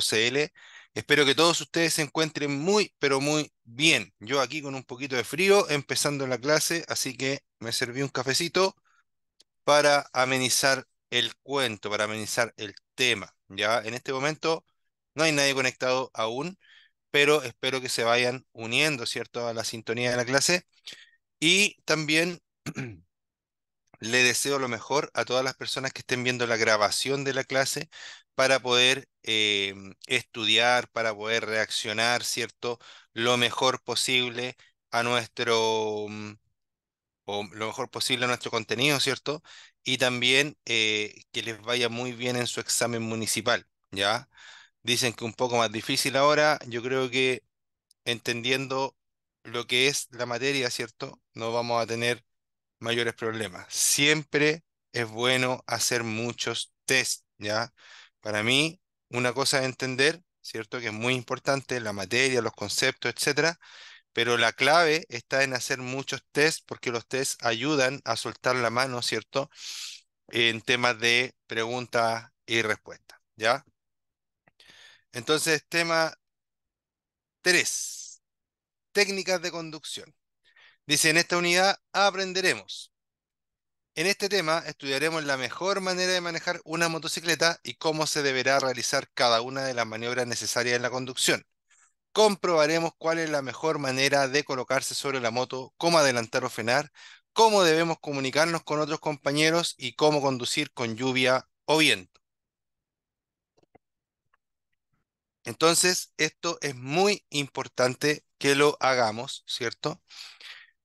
CL. Espero que todos ustedes se encuentren muy, pero muy bien. Yo aquí con un poquito de frío, empezando la clase, así que me serví un cafecito para amenizar el cuento, para amenizar el tema. Ya en este momento no hay nadie conectado aún, pero espero que se vayan uniendo, ¿cierto?, a la sintonía de la clase. Y también le deseo lo mejor a todas las personas que estén viendo la grabación de la clase para poder Em, estudiar, para poder reaccionar, ¿cierto? Lo mejor posible a nuestro, mm, o lo mejor posible a nuestro contenido, ¿cierto? Y también eh, que les vaya muy bien en su examen municipal, ¿ya? Dicen que un poco más difícil ahora, yo creo que entendiendo lo que es la materia, ¿cierto? No vamos a tener mayores problemas. Siempre es bueno hacer muchos tests ¿ya? Para mí, una cosa es entender, ¿cierto? Que es muy importante la materia, los conceptos, etcétera, pero la clave está en hacer muchos tests porque los tests ayudan a soltar la mano, ¿cierto? En temas de preguntas y respuestas, ¿ya? Entonces, tema 3, técnicas de conducción. Dice, en esta unidad aprenderemos en este tema estudiaremos la mejor manera de manejar una motocicleta y cómo se deberá realizar cada una de las maniobras necesarias en la conducción. Comprobaremos cuál es la mejor manera de colocarse sobre la moto, cómo adelantar o frenar, cómo debemos comunicarnos con otros compañeros y cómo conducir con lluvia o viento. Entonces, esto es muy importante que lo hagamos, ¿cierto?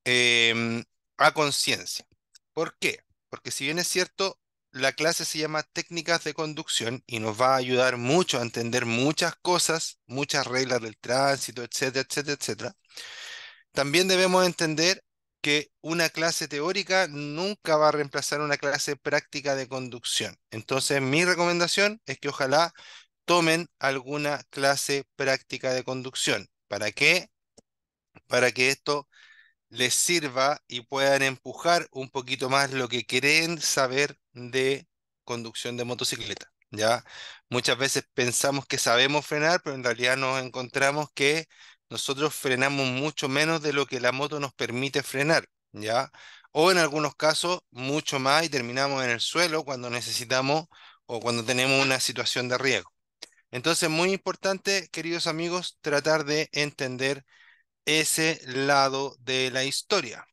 Em, a conciencia. ¿Por qué? Porque si bien es cierto, la clase se llama técnicas de conducción y nos va a ayudar mucho a entender muchas cosas, muchas reglas del tránsito, etcétera, etcétera, etcétera. También debemos entender que una clase teórica nunca va a reemplazar una clase práctica de conducción. Entonces, mi recomendación es que ojalá tomen alguna clase práctica de conducción. ¿Para qué? Para que esto les sirva y puedan empujar un poquito más lo que quieren saber de conducción de motocicleta. ¿ya? Muchas veces pensamos que sabemos frenar, pero en realidad nos encontramos que nosotros frenamos mucho menos de lo que la moto nos permite frenar. ¿ya? O en algunos casos, mucho más y terminamos en el suelo cuando necesitamos o cuando tenemos una situación de riesgo. Entonces, muy importante, queridos amigos, tratar de entender ese lado de la historia.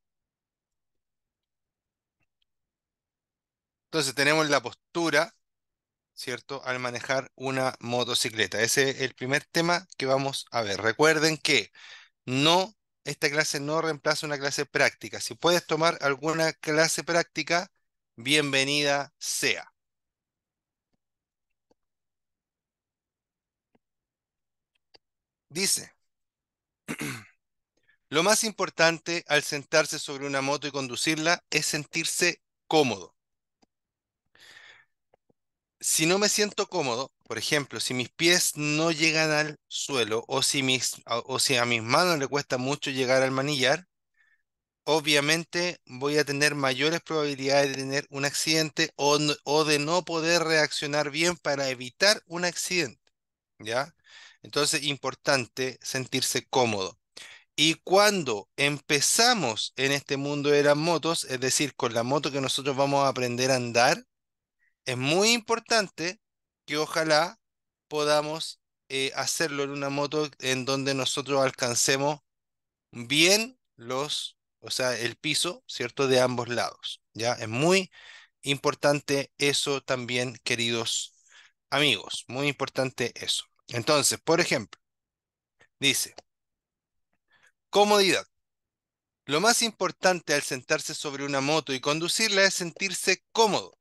Entonces tenemos la postura, ¿cierto? Al manejar una motocicleta. Ese es el primer tema que vamos a ver. Recuerden que no, esta clase no reemplaza una clase práctica. Si puedes tomar alguna clase práctica, bienvenida sea. Dice. Lo más importante al sentarse sobre una moto y conducirla es sentirse cómodo. Si no me siento cómodo, por ejemplo, si mis pies no llegan al suelo o si, o a mis manos le cuesta mucho llegar al manillar, obviamente voy a tener mayores probabilidades de tener un accidente o, o de no poder reaccionar bien para evitar un accidente. ¿Ya? Entonces, importante sentirse cómodo. Y cuando empezamos en este mundo de las motos, es decir, con la moto que nosotros vamos a aprender a andar, es muy importante que ojalá podamos eh, hacerlo en una moto en donde nosotros alcancemos bien los, o sea, el piso, ¿cierto? De ambos lados, ¿ya? Es muy importante eso también, queridos amigos, muy importante eso. Entonces, por ejemplo, dice, Comodidad. Lo más importante al sentarse sobre una moto y conducirla es sentirse cómodo.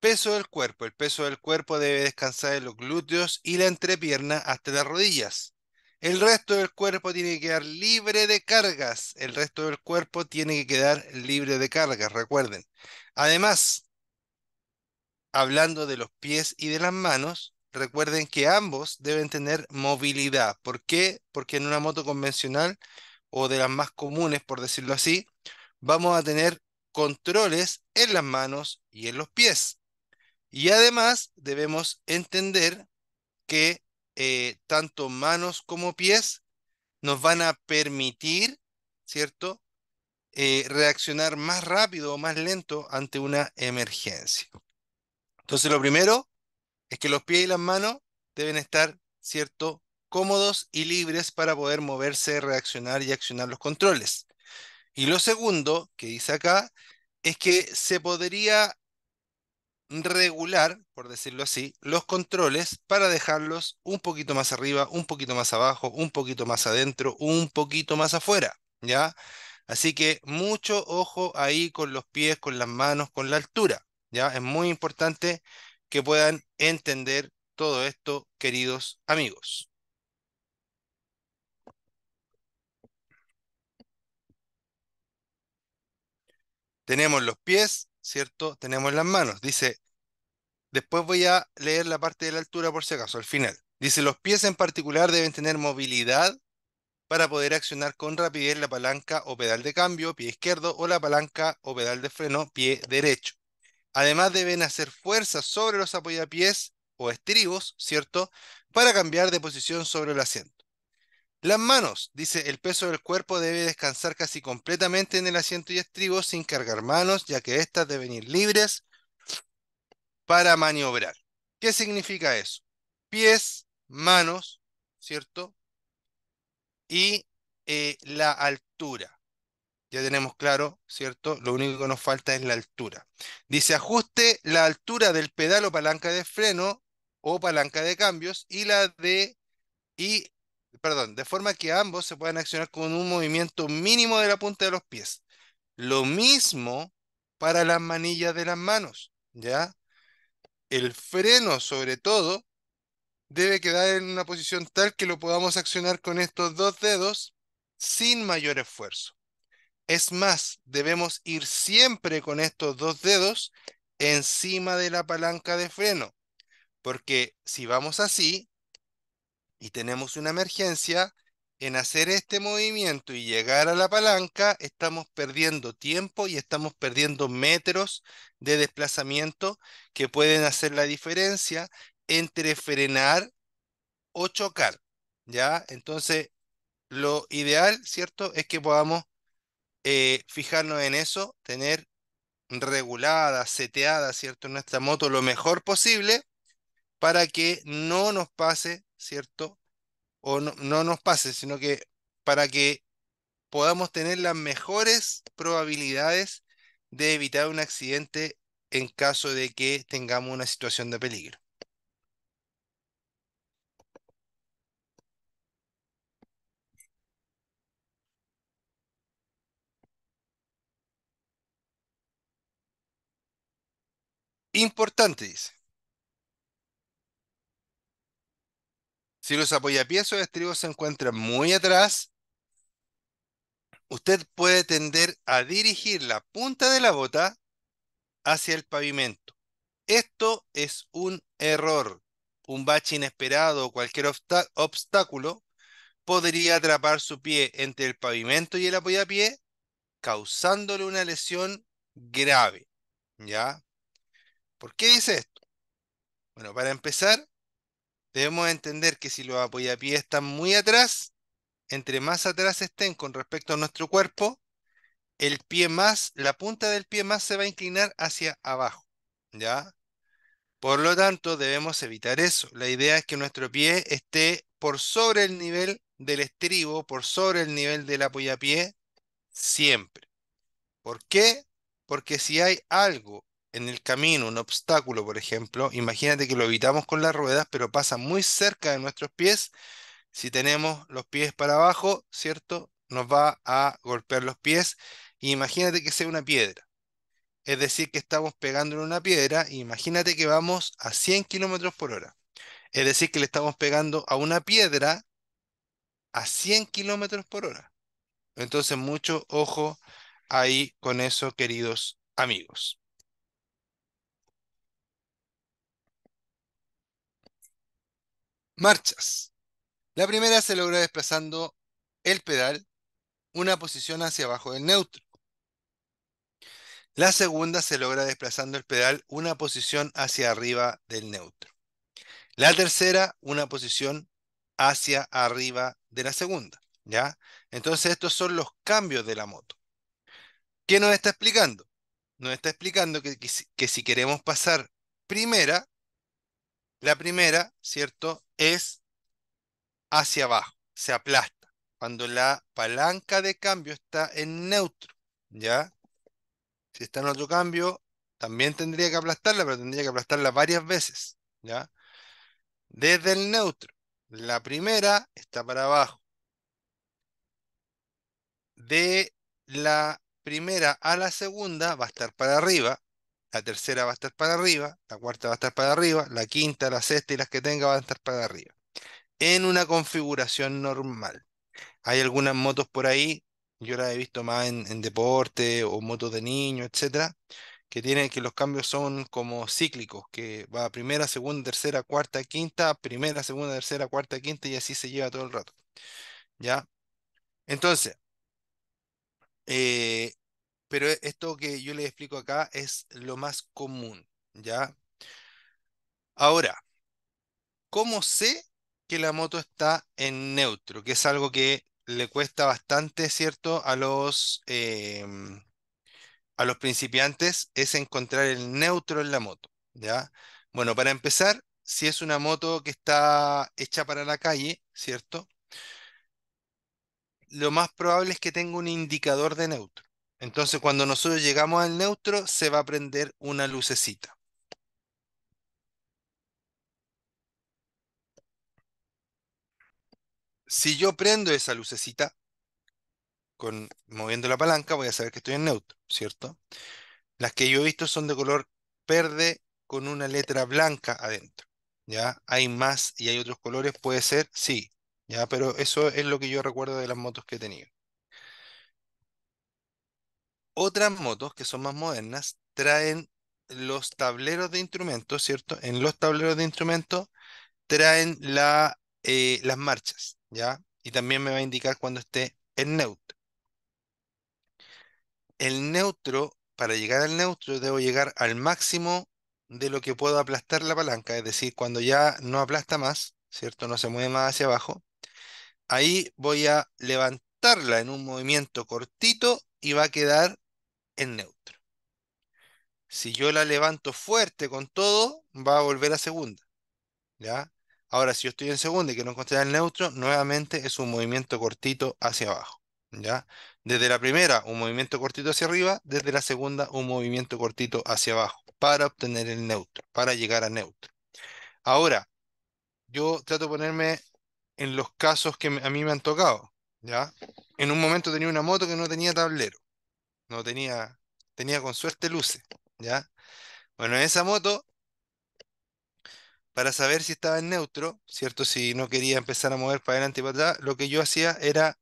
Peso del cuerpo. El peso del cuerpo debe descansar en los glúteos y la entrepierna hasta las rodillas. El resto del cuerpo tiene que quedar libre de cargas. El resto del cuerpo tiene que quedar libre de cargas, recuerden. Además, hablando de los pies y de las manos, recuerden que ambos deben tener movilidad. ¿Por qué? Porque en una moto convencional o de las más comunes, por decirlo así, vamos a tener controles en las manos y en los pies. Y además debemos entender que eh, tanto manos como pies nos van a permitir, ¿cierto? Eh, reaccionar más rápido o más lento ante una emergencia. Entonces, lo primero, es que los pies y las manos deben estar, ¿cierto?, cómodos y libres para poder moverse, reaccionar y accionar los controles. Y lo segundo que dice acá es que se podría regular, por decirlo así, los controles para dejarlos un poquito más arriba, un poquito más abajo, un poquito más adentro, un poquito más afuera, ¿ya? Así que mucho ojo ahí con los pies, con las manos, con la altura, ¿ya? Es muy importante que puedan entender todo esto, queridos amigos. Tenemos los pies, ¿cierto? Tenemos las manos. Dice, después voy a leer la parte de la altura por si acaso, al final. Dice, los pies en particular deben tener movilidad para poder accionar con rapidez la palanca o pedal de cambio, pie izquierdo, o la palanca o pedal de freno, pie derecho. Además deben hacer fuerza sobre los apoyapiés o estribos, ¿cierto? Para cambiar de posición sobre el asiento. Las manos, dice, el peso del cuerpo debe descansar casi completamente en el asiento y estribos sin cargar manos, ya que éstas deben ir libres para maniobrar. ¿Qué significa eso? Pies, manos, ¿cierto? Y eh, la altura ya tenemos claro, ¿cierto? Lo único que nos falta es la altura. Dice ajuste la altura del pedal o palanca de freno o palanca de cambios y la de y perdón, de forma que ambos se puedan accionar con un movimiento mínimo de la punta de los pies. Lo mismo para las manillas de las manos, ¿ya? El freno sobre todo debe quedar en una posición tal que lo podamos accionar con estos dos dedos sin mayor esfuerzo. Es más, debemos ir siempre con estos dos dedos encima de la palanca de freno, porque si vamos así y tenemos una emergencia, en hacer este movimiento y llegar a la palanca, estamos perdiendo tiempo y estamos perdiendo metros de desplazamiento que pueden hacer la diferencia entre frenar o chocar, ¿ya? Entonces, lo ideal, ¿cierto? Es que podamos eh, fijarnos en eso, tener regulada, seteada, ¿cierto? Nuestra moto lo mejor posible para que no nos pase, ¿cierto? O no nos pase, sino que para que podamos tener las mejores probabilidades de evitar un accidente en caso de que tengamos una situación de peligro. Importante, dice. Si los apoyapiés o estribos se encuentran muy atrás, usted puede tender a dirigir la punta de la bota hacia el pavimento. Esto es un error. Un bache inesperado o cualquier obstáculo podría atrapar su pie entre el pavimento y el apoyapié, causándole una lesión grave. ¿Ya? ¿Por qué dice esto? Bueno, para empezar, debemos entender que si los apoyapiés están muy atrás, entre más atrás estén con respecto a nuestro cuerpo, el pie más, la punta del pie más se va a inclinar hacia abajo, ¿ya? Por lo tanto, debemos evitar eso. La idea es que nuestro pie esté por sobre el nivel del estribo, por sobre el nivel del apoyapié, siempre. ¿Por qué? Porque si hay algo en el camino un obstáculo, por ejemplo, imagínate que lo evitamos con las ruedas, pero pasa muy cerca de nuestros pies. Si tenemos los pies para abajo, ¿cierto? Nos va a golpear los pies. Imagínate que sea una piedra. Es decir, que estamos pegando en una piedra. Imagínate que vamos a 100 kilómetros por hora. Es decir, que le estamos pegando a una piedra a 100 kilómetros por hora. Entonces, mucho ojo ahí con eso, queridos amigos. marchas. La primera se logra desplazando el pedal una posición hacia abajo del neutro. La segunda se logra desplazando el pedal una posición hacia arriba del neutro. La tercera, una posición hacia arriba de la segunda. ¿ya? Entonces estos son los cambios de la moto. ¿Qué nos está explicando? Nos está explicando que, que si queremos pasar primera, la primera, ¿cierto? Es hacia abajo, se aplasta, cuando la palanca de cambio está en neutro, ¿ya? Si está en otro cambio, también tendría que aplastarla, pero tendría que aplastarla varias veces, ¿ya? Desde el neutro, la primera está para abajo. De la primera a la segunda va a estar para arriba, la tercera va a estar para arriba, la cuarta va a estar para arriba, la quinta, la sexta y las que tenga van a estar para arriba. En una configuración normal. Hay algunas motos por ahí, yo las he visto más en, deporte o motos de niño, etcétera, que tienen que los cambios son como cíclicos, que va primera, segunda, tercera, cuarta, quinta, primera, segunda, tercera, cuarta, quinta y así se lleva todo el rato. ¿Ya? Entonces, eh, pero e, esto que yo les explico acá es lo más común, ¿ya? Ahora, ¿cómo sé que la moto está en neutro? Que es algo que le cuesta bastante, ¿cierto? A los, em, a los principiantes es encontrar el neutro en la moto, ¿ya? Bueno, para empezar, si es una moto que está hecha para la calle, ¿cierto? Lo más probable es que tenga un indicador de neutro. Entonces, cuando nosotros llegamos al neutro, se va a prender una lucecita. Si yo prendo esa lucecita, con, moviendo la palanca, voy a saber que estoy en neutro, ¿cierto? Las que yo he visto son de color verde con una letra blanca adentro. ¿Ya? Hay más y hay otros colores, puede ser, sí. ¿Ya? Pero eso es lo que yo recuerdo de las motos que he tenido otras motos que son más modernas traen los tableros de instrumentos, ¿cierto? En los tableros de instrumentos traen eh, las marchas, ¿ya? Y también me va a indicar cuando esté en neutro. El neutro, para llegar al neutro, debo llegar al máximo de lo que puedo aplastar la palanca, es decir, cuando ya no aplasta más, ¿cierto? No se mueve más hacia abajo. Ahí voy a levantarla en un movimiento cortito y va a quedar en neutro. Si yo la levanto fuerte con todo, va a volver a segunda. ¿Ya? Ahora, si yo estoy en segunda y quiero encontrar el neutro, nuevamente es un movimiento cortito hacia abajo. ¿Ya? Desde la primera, un movimiento cortito hacia arriba, desde la segunda, un movimiento cortito hacia abajo, para obtener el neutro, para llegar a neutro. Ahora, yo trato de ponerme en los casos que a mí me han tocado, ¿ya? En un momento tenía una moto que no tenía tablero, no tenía, tenía con suerte luces, ¿ya? Bueno, en esa moto, para saber si estaba en neutro, ¿cierto? Si no quería empezar a mover para adelante y para atrás, lo que yo hacía era,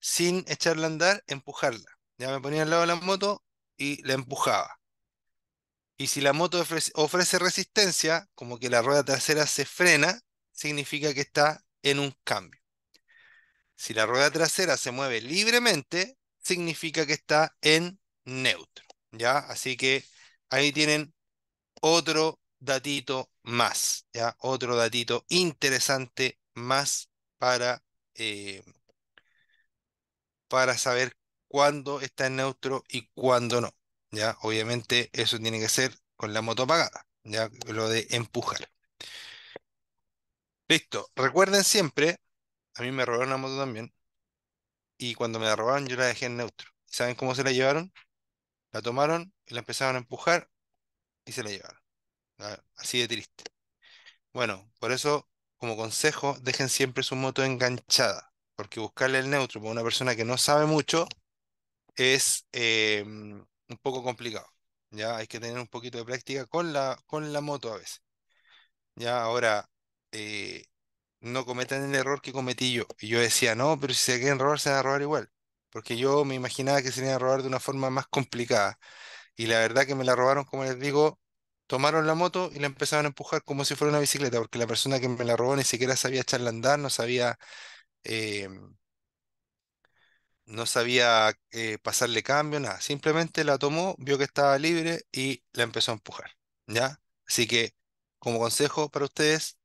sin echarla a andar, empujarla. Ya me ponía al lado de la moto y la empujaba. Y si la moto ofrece resistencia, como que la rueda trasera se frena, significa que está en un cambio. Si la rueda trasera se mueve libremente, significa que está en neutro. ¿ya? Así que ahí tienen otro datito más, ¿ya? otro datito interesante más para, eh, para saber cuándo está en neutro y cuándo no. ¿ya? Obviamente eso tiene que ser con la moto apagada, ¿ya? lo de empujar. Listo, recuerden siempre, a mí me robaron la moto también, y cuando me la robaron yo la dejé en neutro. ¿Saben cómo se la llevaron? La tomaron y la empezaron a empujar y se la llevaron. Ah, así de triste. Bueno, por eso, como consejo, dejen siempre su moto enganchada, porque buscarle el neutro para una persona que no sabe mucho es eh, un poco complicado. Ya hay que tener un poquito de práctica con la, con la moto a veces. Ya ahora, eh, no cometan el error que cometí yo. Y yo decía, no, pero si se quieren robar, se van a robar igual. Porque yo me imaginaba que se iban a robar de una forma más complicada. Y la verdad que me la robaron, como les digo, tomaron la moto y la empezaron a empujar como si fuera una bicicleta, porque la persona que me la robó ni siquiera sabía echarla a andar, no sabía, eh, no sabía eh, pasarle cambio, nada. Simplemente la tomó, vio que estaba libre y la empezó a empujar. ¿Ya? Así que, como consejo para ustedes,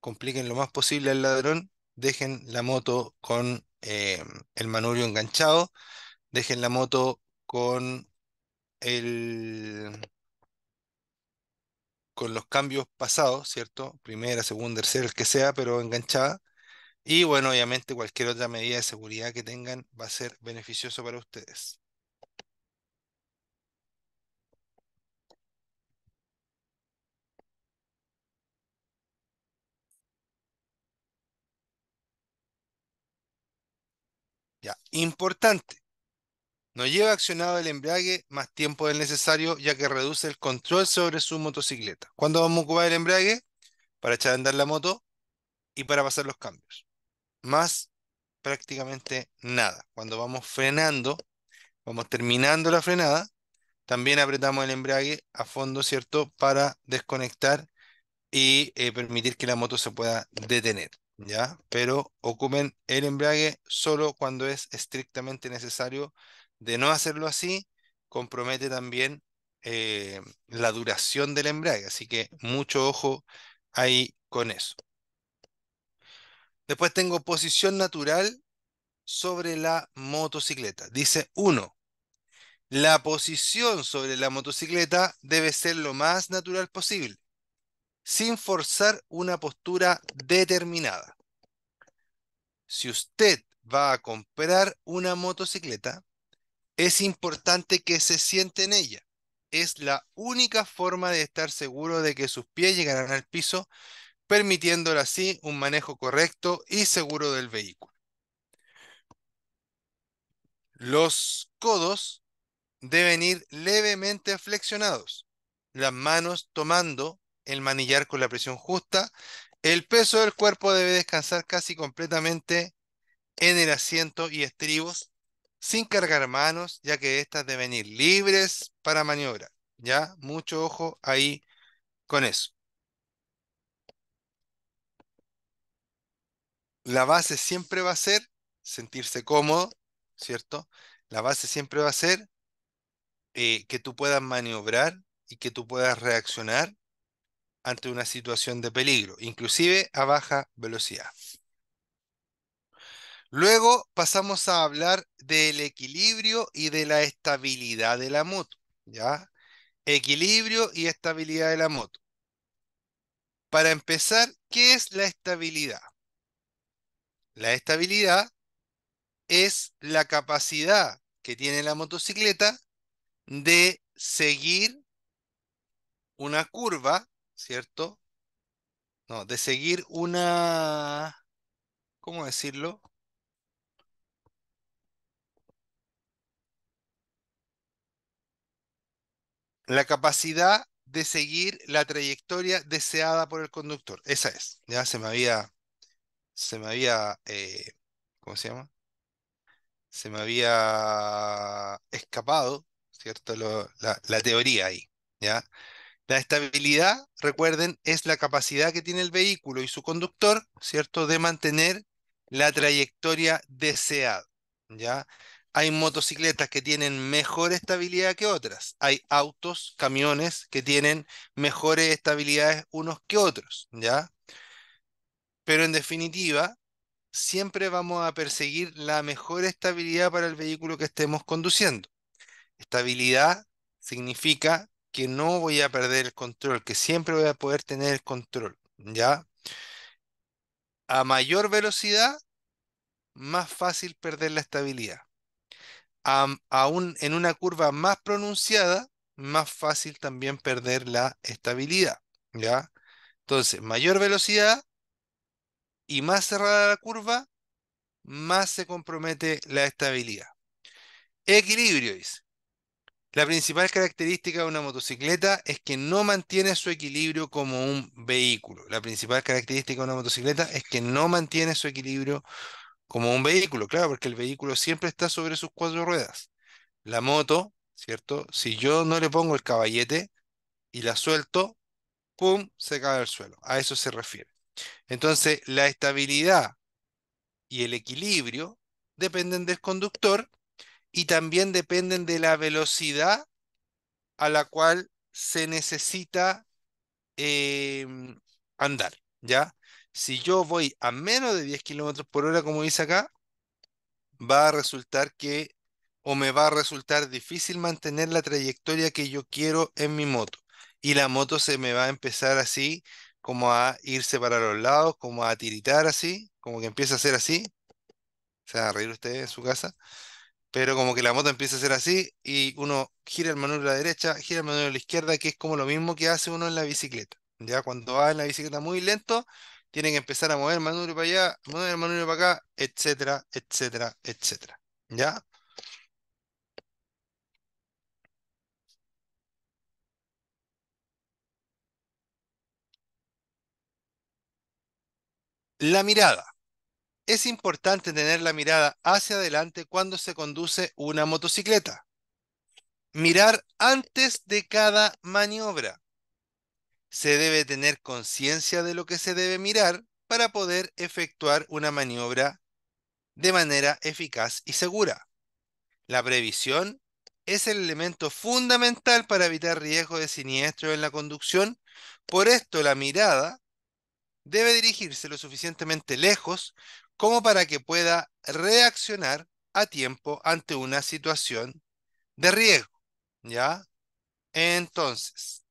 compliquen lo más posible al ladrón, dejen la moto con em, el manubrio enganchado, dejen la moto con el con los cambios pasados, ¿cierto? Primera, segunda, tercera, el que sea, pero enganchada. Y bueno, obviamente cualquier otra medida de seguridad que tengan va a ser beneficioso para ustedes. importante. No lleva accionado el embrague más tiempo del necesario, ya que reduce el control sobre su motocicleta. ¿Cuándo vamos a ocupar el embrague? Para echar a andar la moto y para pasar los cambios. Más prácticamente nada. Cuando vamos frenando, vamos terminando la frenada, también apretamos el embrague a fondo, ¿cierto? Para desconectar y eh, permitir que la moto se pueda detener. ¿ya? Pero ocupen el embrague solo cuando es estrictamente necesario. De no hacerlo así, compromete también eh, la duración del embrague. Así que mucho ojo ahí con eso. Después tengo posición natural sobre la motocicleta. Dice uno, La posición sobre la motocicleta debe ser lo más natural posible sin forzar una postura determinada. Si usted va a comprar una motocicleta, es importante que se siente en ella. Es la única forma de estar seguro de que sus pies llegarán al piso, permitiéndole así un manejo correcto y seguro del vehículo. Los codos deben ir levemente flexionados, las manos tomando el manillar con la presión justa. El peso del cuerpo debe descansar casi completamente en el asiento y estribos, sin cargar manos, ya que estas deben ir libres para maniobrar. Ya, mucho ojo ahí con eso. La base siempre va a ser sentirse cómodo, ¿cierto? La base siempre va a ser eh, que tú puedas maniobrar y que tú puedas reaccionar ante una situación de peligro, inclusive a baja velocidad. Luego pasamos a hablar del equilibrio y de la estabilidad de la moto. ¿ya? Equilibrio y estabilidad de la moto. Para empezar, ¿qué es la estabilidad? La estabilidad es la capacidad que tiene la motocicleta de seguir una curva ¿cierto? No, de seguir una, ¿cómo decirlo? La capacidad de seguir la trayectoria deseada por el conductor. Esa es. Ya se me había, se me había, eh, ¿cómo se llama? Se me había escapado, ¿cierto? la, la teoría ahí, ¿ya? La estabilidad, recuerden, es la capacidad que tiene el vehículo y su conductor, ¿cierto?, de mantener la trayectoria deseada, ¿ya? Hay motocicletas que tienen mejor estabilidad que otras. Hay autos, camiones que tienen mejores estabilidades unos que otros, ¿ya? Pero en definitiva, siempre vamos a perseguir la mejor estabilidad para el vehículo que estemos conduciendo. Estabilidad significa que no voy a perder el control, que siempre voy a poder tener el control, ¿ya? A mayor velocidad, más fácil perder la estabilidad. A, en una curva más pronunciada, más fácil también perder la estabilidad, ¿ya? Entonces, mayor velocidad y más cerrada la curva, más se compromete la estabilidad. Equilibrio, la principal característica de una motocicleta es que no mantiene su equilibrio como un vehículo. La principal característica de una motocicleta es que no mantiene su equilibrio como un vehículo, claro, porque el vehículo siempre está sobre sus cuatro ruedas. La moto, ¿cierto? Si yo no le pongo el caballete y la suelto, ¡pum!, se cae al suelo. A eso se refiere. Entonces, la estabilidad y el equilibrio dependen del conductor y también dependen de la velocidad a la cual se necesita em, andar, ¿ya? Si yo voy a menos de 10 kilómetros por hora, como dice acá, va a resultar que, o me va a resultar difícil mantener la trayectoria que yo quiero en mi moto. Y la moto se me va a empezar así, como a irse para los lados, como a tiritar así, como que empieza a ser así. Se van a reír ustedes en su casa pero como que la moto empieza a ser así y uno gira el manubrio a la derecha, gira el manubrio a la izquierda, que es como lo mismo que hace uno en la bicicleta. Ya cuando va en la bicicleta muy lento, tiene que empezar a mover el manubrio para allá, mover el manubrio para acá, etcétera, etcétera, etcétera. ¿Ya? La mirada es importante tener la mirada hacia adelante cuando se conduce una motocicleta. Mirar antes de cada maniobra. Se debe tener conciencia de lo que se debe mirar para poder efectuar una maniobra de manera eficaz y segura. La previsión es el elemento fundamental para evitar riesgo de siniestro en la conducción. Por esto, la mirada debe dirigirse lo suficientemente lejos como para que pueda reaccionar a tiempo ante una situación de riesgo. ¿Ya? Entonces,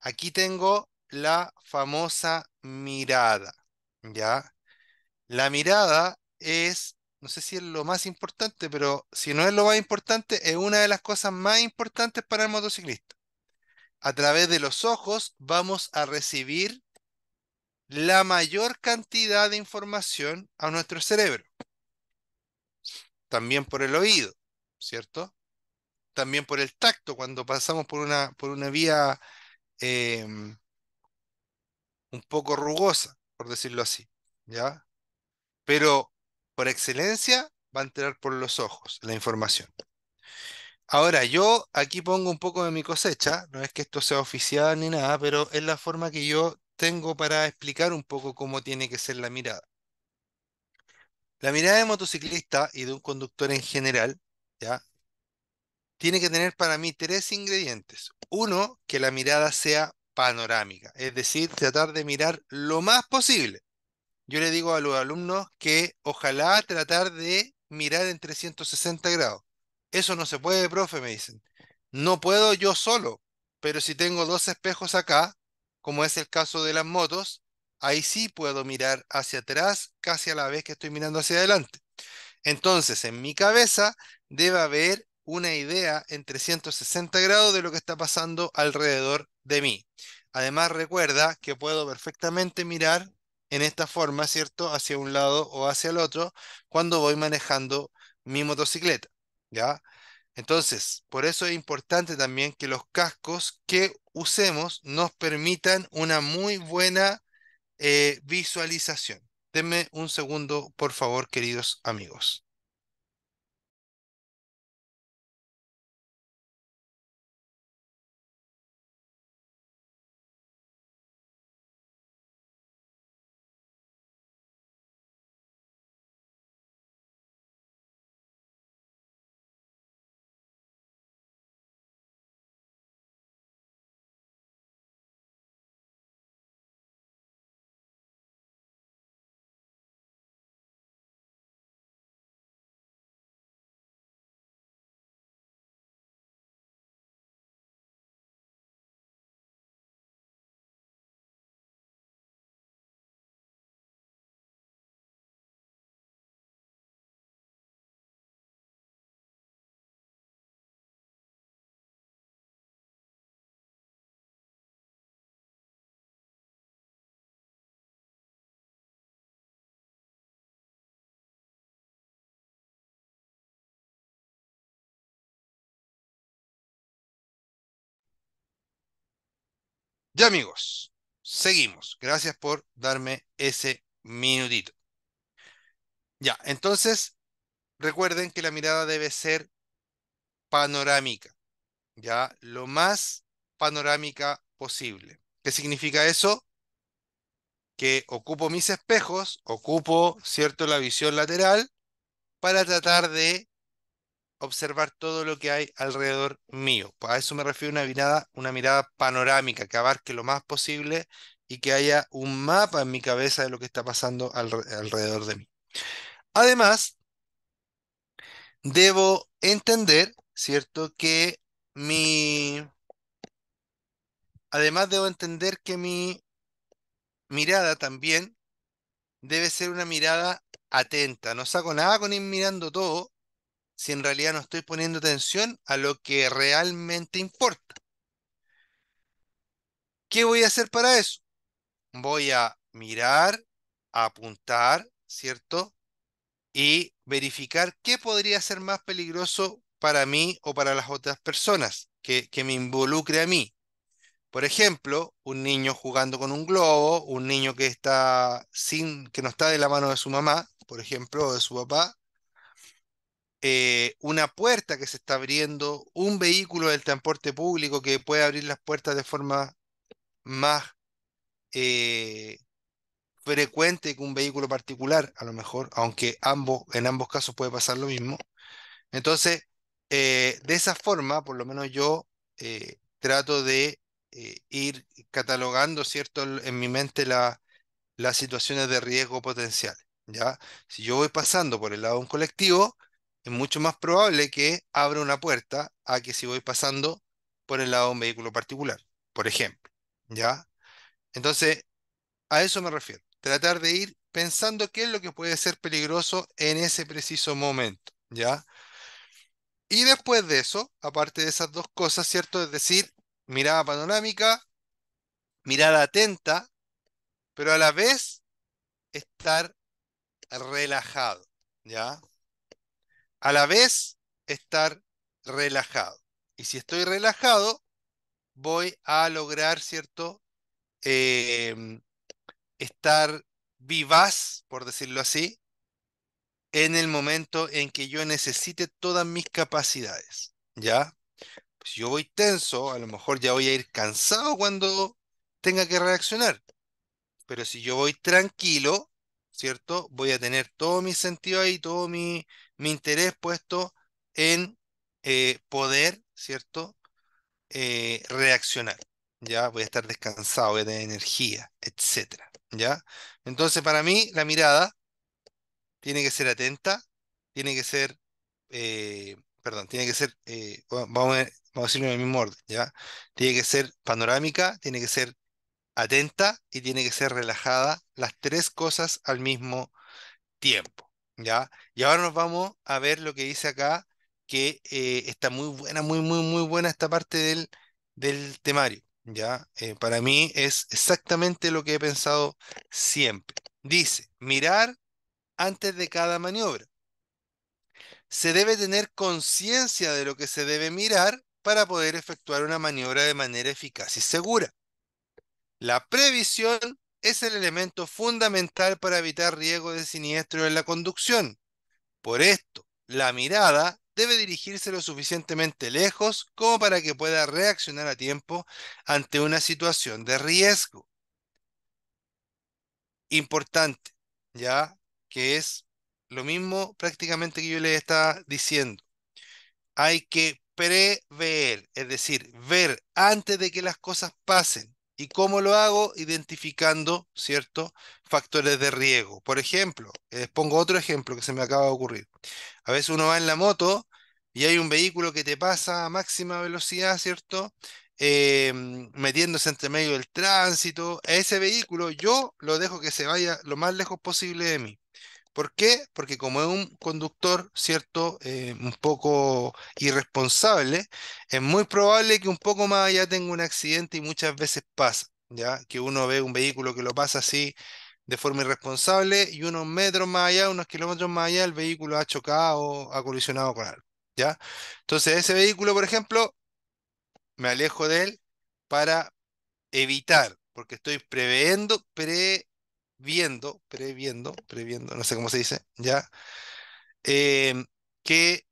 aquí tengo la famosa mirada. ¿Ya? La mirada es, no sé si es lo más importante, pero si no es lo más importante, es una de las cosas más importantes para el motociclista. A través de los ojos vamos a recibir la mayor cantidad de información a nuestro cerebro. También por el oído, ¿cierto? También por el tacto, cuando pasamos por una, por una vía em, un poco rugosa, por decirlo así, ¿ya? Pero por excelencia va a entrar por los ojos la información. Ahora, yo aquí pongo un poco de mi cosecha, no es que esto sea oficial ni nada, pero es la forma que yo tengo para explicar un poco cómo tiene que ser la mirada. La mirada de motociclista y de un conductor en general, ¿ya? Tiene que tener para mí tres ingredientes. Uno, que la mirada sea panorámica, es decir, tratar de mirar lo más posible. Yo le digo a los alumnos que ojalá tratar de mirar en 360 grados. Eso no se puede, profe, me dicen. No puedo yo solo, pero si tengo dos espejos acá, como es el caso de las motos, ahí sí puedo mirar hacia atrás casi a la vez que estoy mirando hacia adelante. Entonces, en mi cabeza debe haber una idea en 360 grados de lo que está pasando alrededor de mí. Además, recuerda que puedo perfectamente mirar en esta forma, ¿cierto? Hacia un lado o hacia el otro cuando voy manejando mi motocicleta, ¿ya? Entonces, por eso es importante también que los cascos que usemos nos permitan una muy buena eh, visualización. Denme un segundo, por favor, queridos amigos. Ya amigos, seguimos. Gracias por darme ese minutito. Ya, entonces, recuerden que la mirada debe ser panorámica. Ya, lo más panorámica posible. ¿Qué significa eso? Que ocupo mis espejos, ocupo, ¿cierto?, la visión lateral para tratar de observar todo lo que hay alrededor mío. A eso me refiero una mirada, una mirada panorámica que abarque lo más posible y que haya un mapa en mi cabeza de lo que está pasando alrededor de mí. Además, debo entender, ¿cierto? Que mi... Además, debo entender que mi mirada también debe ser una mirada atenta. No saco nada con ir mirando todo, si en realidad no estoy poniendo atención a lo que realmente importa. ¿Qué voy a hacer para eso? Voy a mirar, apuntar, ¿cierto? Y verificar qué podría ser más peligroso para mí o para las otras personas que, que me involucre a mí. Por ejemplo, un niño jugando con un globo, un niño que está sin, que no está de la mano de su mamá, por ejemplo, o de su papá, eh, una puerta que se está abriendo, un vehículo del transporte público que puede abrir las puertas de forma más eh, frecuente que un vehículo particular, a lo mejor, aunque ambos, en ambos casos puede pasar lo mismo. Entonces, eh, de esa forma, por lo menos yo trato de ir catalogando, ¿cierto?, en mi mente las situaciones de riesgo potencial. ¿ya? Si yo voy pasando por el lado de un colectivo, es mucho más probable que abra una puerta a que si voy pasando por el lado de un vehículo particular, por ejemplo. ¿Ya? Entonces, a eso me refiero. Tratar de ir pensando qué es lo que puede ser peligroso en ese preciso momento. ¿Ya? Y después de eso, aparte de esas dos cosas, ¿cierto? Es decir, mirada panorámica, mirada atenta, pero a la vez estar relajado, ¿ya? a la vez estar relajado. Y si estoy relajado, voy a lograr, ¿cierto? Em, estar vivaz, por decirlo así, en el momento en que yo necesite todas mis capacidades, ¿ya? si yo voy tenso, a lo mejor ya voy a ir cansado cuando tenga que reaccionar, pero si yo voy tranquilo, ¿cierto? Voy a tener todo mi sentido ahí, todo mi, interés puesto en eh, poder, ¿cierto? Eh, reaccionar, ¿ya? Voy a estar descansado, voy a tener energía, etcétera, ¿ya? Entonces, para mí, la mirada tiene que ser atenta, tiene que ser, eh, perdón, tiene que ser, vamos, a, vamos a decirlo en el mismo orden, ¿ya? Tiene que ser panorámica, tiene que ser atenta y tiene que ser relajada, las tres cosas al mismo tiempo. ¿ya? Y ahora nos vamos a ver lo que dice acá, que eh, está muy buena, muy, muy, muy buena esta parte del, del temario. ¿ya? Eh, para mí es exactamente lo que he pensado siempre. Dice, mirar antes de cada maniobra. Se debe tener conciencia de lo que se debe mirar para poder efectuar una maniobra de manera eficaz y segura. La previsión es el elemento fundamental para evitar riesgo de siniestro en la conducción. Por esto, la mirada debe dirigirse lo suficientemente lejos como para que pueda reaccionar a tiempo ante una situación de riesgo. Importante, ¿ya? Que es lo mismo prácticamente que yo le estaba diciendo. Hay que prever, es decir, ver antes de que las cosas pasen. ¿Y cómo lo hago? Identificando, ¿cierto? Factores de riesgo. Por ejemplo, les eh, pongo otro ejemplo que se me acaba de ocurrir. A veces uno va en la moto y hay un vehículo que te pasa a máxima velocidad, ¿cierto? Em, metiéndose entre medio del tránsito. A ese vehículo yo lo dejo que se vaya lo más lejos posible de mí. ¿Por qué? Porque como es un conductor, ¿cierto? Eh, un poco irresponsable, es muy probable que un poco más allá tenga un accidente y muchas veces pasa, ¿ya? Que uno ve un vehículo que lo pasa así de forma irresponsable y unos metros más allá, unos kilómetros más allá, el vehículo ha chocado, ha colisionado con algo, ¿ya? Entonces ese vehículo, por ejemplo, me alejo de él para evitar, porque estoy previendo, pre viendo, previendo, previendo, no sé cómo se dice, ya, em, que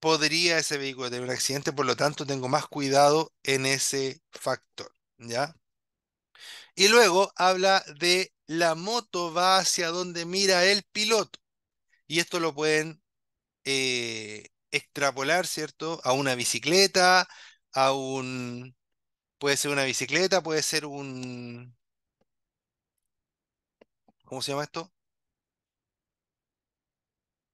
podría ese vehículo tener un accidente, por lo tanto tengo más cuidado en ese factor, ¿ya? Y luego habla de la moto va hacia donde mira el piloto. Y esto lo pueden eh, extrapolar, ¿cierto? A una bicicleta, a un... Puede ser una bicicleta, puede ser un, ¿Cómo se llama esto?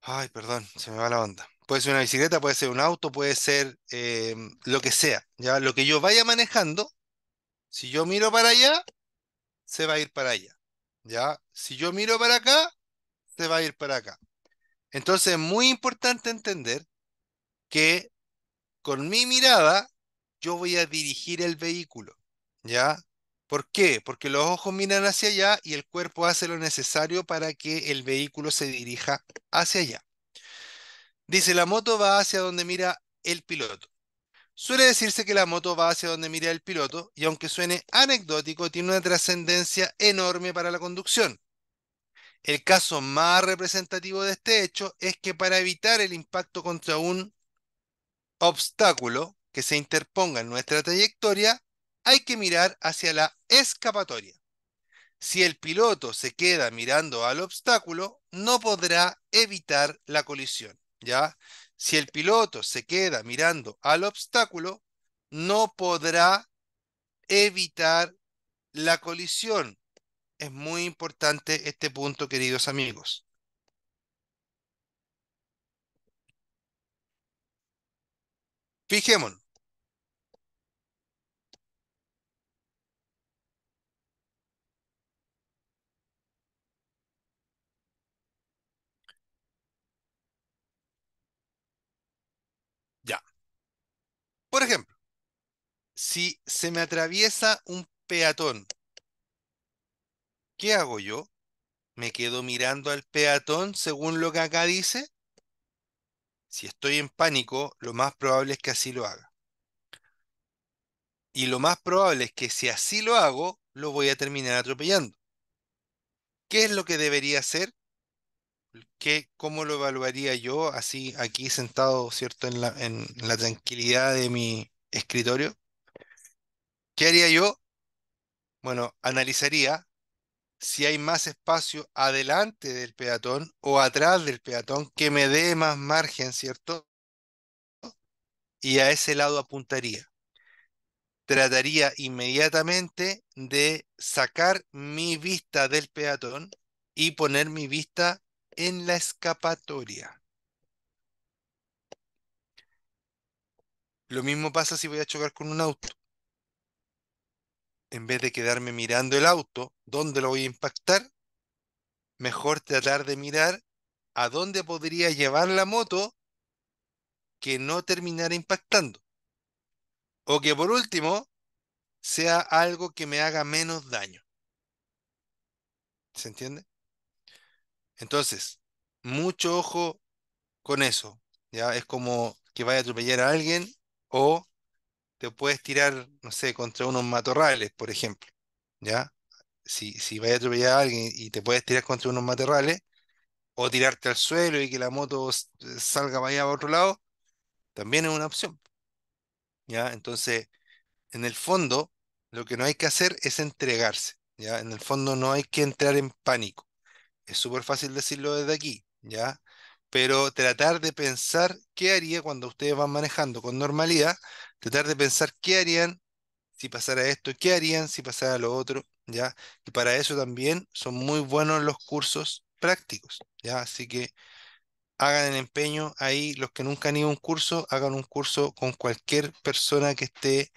Ay, perdón, se me va la onda. Puede ser una bicicleta, puede ser un auto, puede ser eh, lo que sea. Ya lo que yo vaya manejando, si yo miro para allá, se va a ir para allá. Ya, si yo miro para acá, se va a ir para acá. Entonces es muy importante entender que con mi mirada yo voy a dirigir el vehículo. ¿Ya? ¿Por qué? Porque los ojos miran hacia allá y el cuerpo hace lo necesario para que el vehículo se dirija hacia allá. Dice, la moto va hacia donde mira el piloto. Suele decirse que la moto va hacia donde mira el piloto y aunque suene anecdótico, tiene una trascendencia enorme para la conducción. El caso más representativo de este hecho es que para evitar el impacto contra un obstáculo que se interponga en nuestra trayectoria, hay que mirar hacia la escapatoria. Si el piloto se queda mirando al obstáculo, no podrá evitar la colisión. ¿ya? Si el piloto se queda mirando al obstáculo, no podrá evitar la colisión. Es muy importante este punto, queridos amigos. Fijémonos. Por ejemplo, si se me atraviesa un peatón, ¿qué hago yo? ¿Me quedo mirando al peatón según lo que acá dice? Si estoy en pánico, lo más probable es que así lo haga. Y lo más probable es que si así lo hago, lo voy a terminar atropellando. ¿Qué es lo que debería hacer? ¿Cómo lo evaluaría yo así aquí sentado, ¿cierto? En la, en la tranquilidad de mi escritorio. ¿Qué haría yo? Bueno, analizaría si hay más espacio adelante del peatón o atrás del peatón que me dé más margen, ¿cierto? Y a ese lado apuntaría. Trataría inmediatamente de sacar mi vista del peatón y poner mi vista en la escapatoria. Lo mismo pasa si voy a chocar con un auto. En vez de quedarme mirando el auto, ¿dónde lo voy a impactar? Mejor tratar de mirar a dónde podría llevar la moto que no terminar impactando. O que por último sea algo que me haga menos daño. ¿Se entiende? Entonces, mucho ojo con eso. Ya es como que vaya a atropellar a alguien o te puedes tirar, no sé, contra unos matorrales, por ejemplo. ¿Ya? Si, si vaya a atropellar a alguien y te puedes tirar contra unos matorrales o tirarte al suelo y que la moto salga para allá a otro lado, también es una opción. ¿Ya? Entonces, en el fondo, lo que no hay que hacer es entregarse. ¿ya? En el fondo no hay que entrar en pánico es súper fácil decirlo desde aquí, ¿ya? Pero tratar de pensar qué haría cuando ustedes van manejando con normalidad, tratar de pensar qué harían si pasara esto, qué harían si pasara lo otro, ¿ya? Y para eso también son muy buenos los cursos prácticos, ¿ya? Así que hagan el empeño ahí, los que nunca han ido a un curso, hagan un curso con cualquier persona que esté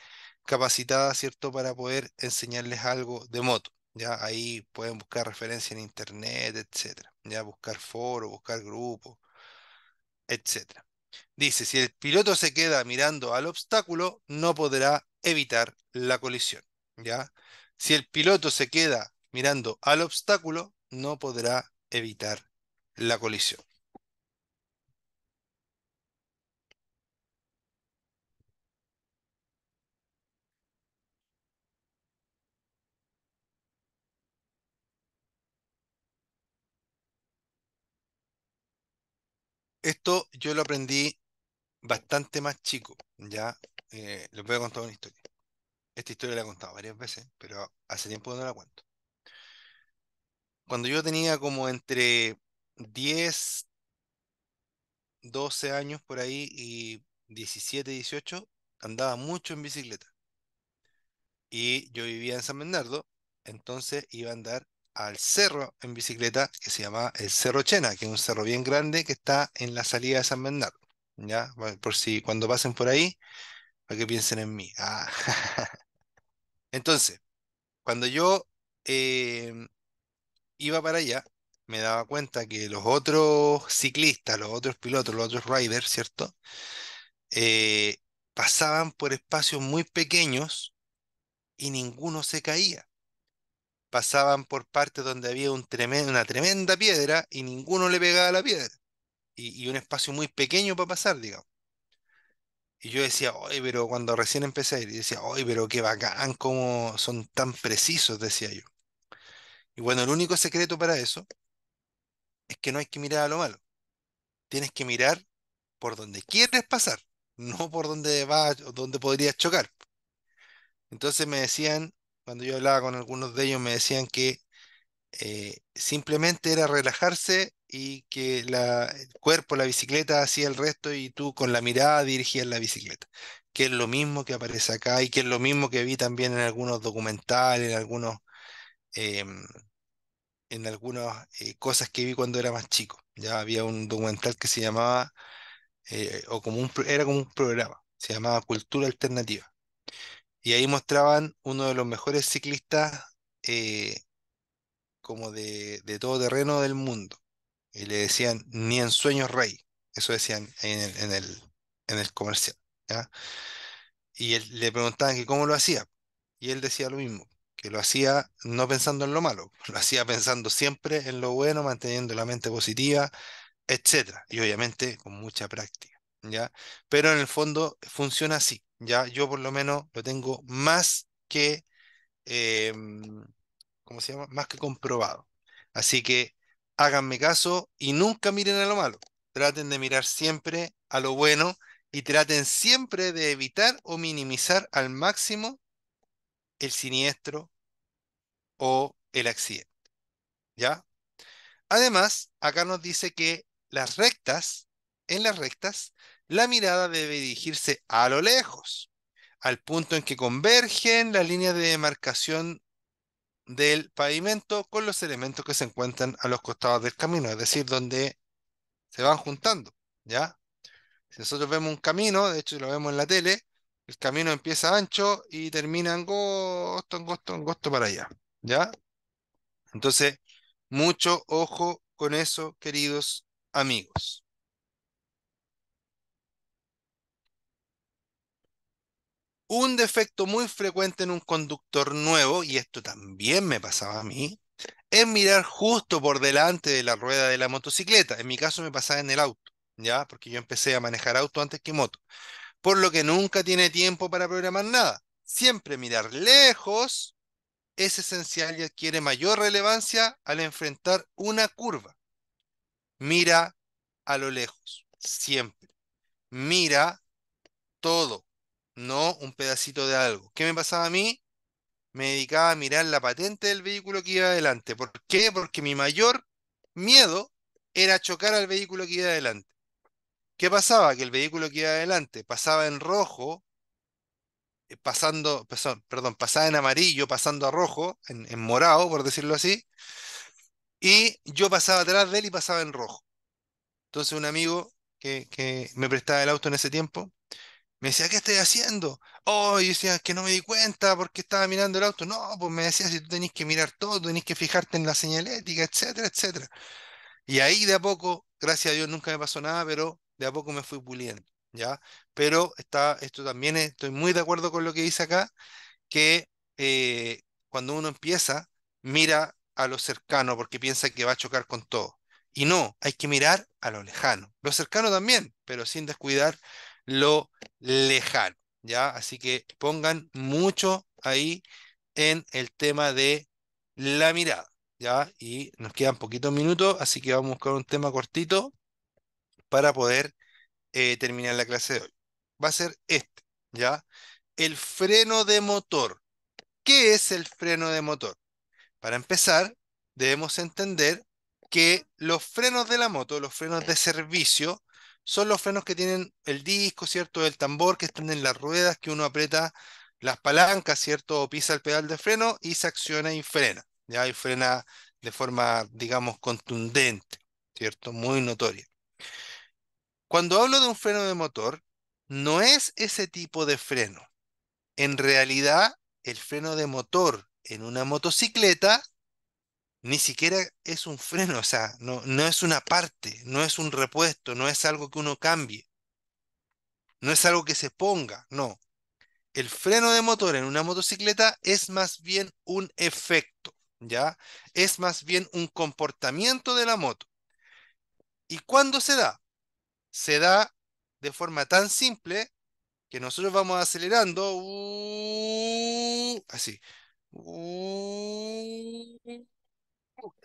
capacitada, ¿cierto?, para poder enseñarles algo de moto. ¿ya? Ahí pueden buscar referencia en internet, etcétera, ¿ya? Buscar foro, buscar grupo, etcétera. Dice, si el piloto se queda mirando al obstáculo, no podrá evitar la colisión, ¿ya? Si el piloto se queda mirando al obstáculo, no podrá evitar la colisión. Esto yo lo aprendí bastante más chico, ya eh, les voy a contar una historia. Esta historia la he contado varias veces, pero hace tiempo no la cuento. Cuando yo tenía como entre 10, 12 años por ahí y 17, 18, andaba mucho en bicicleta. Y yo vivía en San Bernardo, entonces iba a andar al cerro en bicicleta que se llama el Cerro Chena, que es un cerro bien grande que está en la salida de San Bernardo. ¿ya? Por si cuando pasen por ahí, para que piensen en mí. Ah. Entonces, cuando yo eh, iba para allá, me daba cuenta que los otros ciclistas, los otros pilotos, los otros riders, ¿cierto? Eh, pasaban por espacios muy pequeños y ninguno se caía pasaban por partes donde había una tremenda piedra y ninguno le pegaba la piedra. Y, un espacio muy pequeño para pasar, digamos. Y yo decía, oye, pero cuando recién empecé a ir, decía, oye, pero qué bacán, cómo son tan precisos, decía yo. Y bueno, el único secreto para eso es que no hay que mirar a lo malo. Tienes que mirar por donde quieres pasar, no por donde vas, donde podrías chocar. Entonces me decían, cuando yo hablaba con algunos de ellos me decían que eh, simplemente era relajarse y que la, el cuerpo, la bicicleta hacía el resto y tú con la mirada dirigías la bicicleta, que es lo mismo que aparece acá y que es lo mismo que vi también en algunos documentales, en algunos... Em, en algunas eh, cosas que vi cuando era más chico. Ya había un documental que se llamaba, eh, o era como un programa, se llamaba Cultura Alternativa. Y ahí mostraban uno de los mejores ciclistas eh, como de, todo terreno del mundo. Y le decían, ni en sueños rey. Eso decían en el, en el, comercial. Y él, le preguntaban que cómo lo hacía. Y él decía lo mismo, que lo hacía no pensando en lo malo, lo hacía pensando siempre en lo bueno, manteniendo la mente positiva, etcétera, y obviamente con mucha práctica, ¿ya? Pero en el fondo funciona así yo por lo menos lo tengo más que, em, se llama? Más que comprobado. Así que háganme caso y nunca miren a lo malo. Traten de mirar siempre a lo bueno y traten siempre de evitar o minimizar al máximo el siniestro o el accidente. ¿Ya? Además, acá nos dice que las rectas, en las rectas, la mirada debe dirigirse a lo lejos, al punto en que convergen las líneas de demarcación del pavimento con los elementos que se encuentran a los costados del camino, es decir, donde se van juntando, ¿ya? Si nosotros vemos un camino, de hecho lo vemos en la tele, el camino empieza ancho y termina angosto, angosto, angosto para allá, ¿ya? Entonces, mucho ojo con eso, queridos amigos. Un defecto muy frecuente en un conductor nuevo, y esto también me pasaba a mí, es mirar justo por delante de la rueda de la motocicleta. En mi caso me pasaba en el auto, ¿ya? Porque yo empecé a manejar auto antes que moto. Por lo que nunca tiene tiempo para programar nada. Siempre mirar lejos es esencial y adquiere mayor relevancia al enfrentar una curva. Mira a lo lejos, siempre. Mira todo no un pedacito de algo. ¿Qué me pasaba a mí? Me dedicaba a mirar la patente del vehículo que iba adelante. ¿Por qué? Porque mi mayor miedo era chocar al vehículo que iba adelante. ¿Qué pasaba? Que el vehículo que iba adelante pasaba en rojo, eh, pasando, perdón, pasaba en amarillo, pasando a rojo, en, morado, por decirlo así, y yo pasaba atrás de él y pasaba en rojo. Entonces un amigo que me prestaba el auto en ese tiempo, me decía, ¿qué estoy haciendo? Oh, yo decía, que no me di cuenta porque estaba mirando el auto. No, pues me decía, si tú tenés que mirar todo, tenés que fijarte en la señalética, etcétera, etcétera. Y ahí de a poco, gracias a Dios nunca me pasó nada, pero de a poco me fui puliendo, ¿ya? Pero está, esto también estoy muy de acuerdo con lo que dice acá, que eh, cuando uno empieza, mira a lo cercano porque piensa que va a chocar con todo. Y no, hay que mirar a lo lejano. Lo cercano también, pero sin descuidar lo lejano, ¿ya? Así que pongan mucho ahí en el tema de la mirada, ¿ya? Y nos quedan poquitos minutos, así que vamos a buscar un tema cortito para poder eh, terminar la clase de hoy. Va a ser este, ¿ya? El freno de motor. ¿Qué es el freno de motor? Para empezar, debemos entender que los frenos de la moto, los frenos de servicio, son los frenos que tienen el disco, ¿cierto? El tambor que están en las ruedas, que uno aprieta las palancas, ¿cierto? O pisa el pedal de freno y se acciona y frena, ¿ya? Y frena de forma, digamos, contundente, ¿cierto? Muy notoria. Cuando hablo de un freno de motor, no es ese tipo de freno. En realidad, el freno de motor en una motocicleta ni siquiera es un freno, o sea, no, no es una parte, no es un repuesto, no es algo que uno cambie, no es algo que se ponga, no. El freno de motor en una motocicleta es más bien un efecto, ¿ya? Es más bien un comportamiento de la moto. ¿Y cuándo se da? Se da de forma tan simple que nosotros vamos acelerando, uh, así. Uh,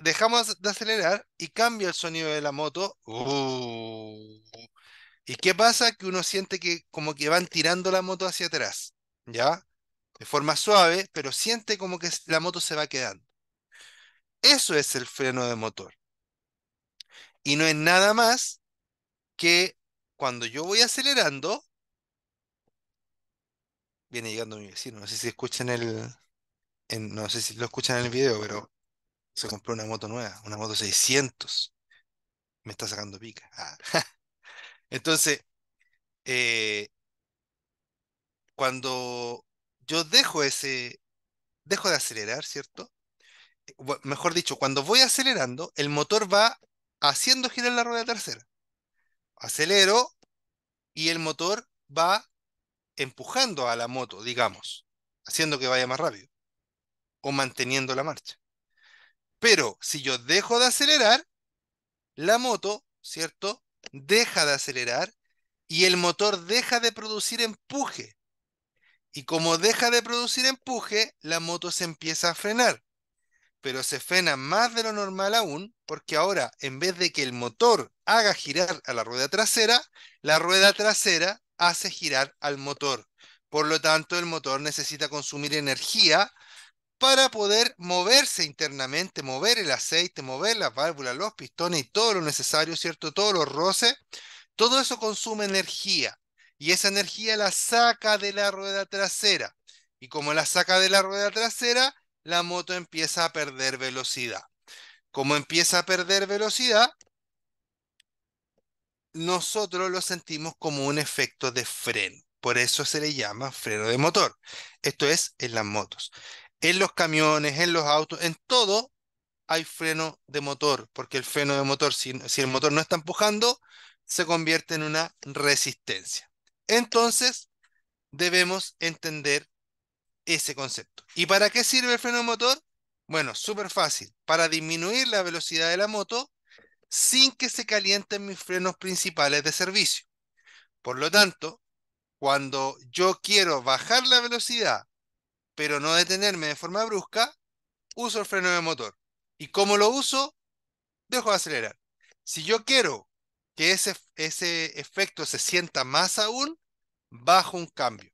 dejamos de acelerar y cambia el sonido de la moto. Uh. ¿Y qué pasa? Que uno siente que como que van tirando la moto hacia atrás, ¿ya? De forma suave, pero siente como que la moto se va quedando. Eso es el freno de motor. Y no es nada más que cuando yo voy acelerando, viene llegando mi vecino, no sé si escuchan el, no sé si lo escuchan en el video, pero se compró una moto nueva, una moto 600. Me está sacando pica. Ah. Entonces, eh, cuando yo dejo ese, dejo de acelerar, ¿cierto? Eh, mejor dicho, cuando voy acelerando, el motor va haciendo girar la rueda tercera. Acelero y el motor va empujando a la moto, digamos, haciendo que vaya más rápido o manteniendo la marcha. Pero si yo dejo de acelerar, la moto, ¿cierto? Deja de acelerar y el motor deja de producir empuje. Y como deja de producir empuje, la moto se empieza a frenar. Pero se frena más de lo normal aún, porque ahora, en vez de que el motor haga girar a la rueda trasera, la rueda trasera hace girar al motor. Por lo tanto, el motor necesita consumir energía para poder moverse internamente, mover el aceite, mover las válvulas, los pistones y todo lo necesario, ¿cierto? Todos los roces, todo eso consume energía y esa energía la saca de la rueda trasera. Y como la saca de la rueda trasera, la moto empieza a perder velocidad. Como empieza a perder velocidad, nosotros lo sentimos como un efecto de freno. Por eso se le llama freno de motor. Esto es en las motos en los camiones, en los autos, en todo hay freno de motor, porque el freno de motor, si, el motor no está empujando, se convierte en una resistencia. Entonces, debemos entender ese concepto. ¿Y para qué sirve el freno de motor? Bueno, súper fácil. Para disminuir la velocidad de la moto sin que se calienten mis frenos principales de servicio. Por lo tanto, cuando yo quiero bajar la velocidad pero no detenerme de forma brusca, uso el freno de motor. ¿Y cómo lo uso? Dejo de acelerar. Si yo quiero que ese, ese efecto se sienta más aún, bajo un cambio.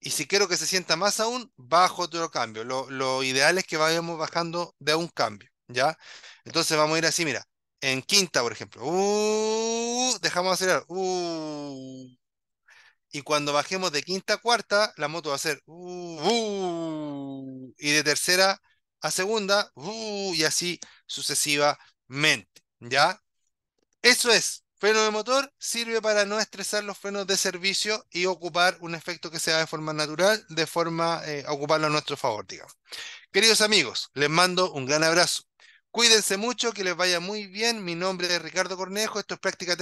Y si quiero que se sienta más aún, bajo otro cambio. Lo, ideal es que vayamos bajando de un cambio, ¿ya? Entonces vamos a ir así, mira, en quinta, por ejemplo. Uh, dejamos acelerar. Uh. Y cuando bajemos de quinta a cuarta, la moto va a ser uh, uh", y de tercera a segunda uh", y así sucesivamente. ¿Ya? Eso es. Freno de motor sirve para no estresar los frenos de servicio y ocupar un efecto que sea de forma natural, de forma eh, ocuparlo a nuestro favor, digamos. Queridos amigos, les mando un gran abrazo. Cuídense mucho, que les vaya muy bien. Mi nombre es Ricardo Cornejo, esto es Práctica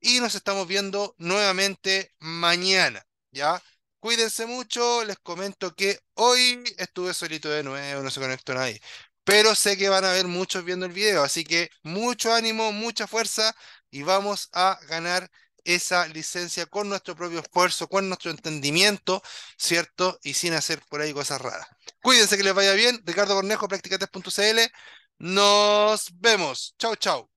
y nos estamos viendo nuevamente mañana, ¿ya? Cuídense mucho, les comento que hoy estuve solito de nuevo, no se conectó nadie, pero sé que van a ver muchos viendo el video, así que mucho ánimo, mucha fuerza y vamos a ganar esa licencia con nuestro propio esfuerzo, con nuestro entendimiento, ¿cierto? Y sin hacer por ahí cosas raras. Cuídense que les vaya bien. Ricardo Cornejo, practicates.cl Nos vemos. Chau, chau.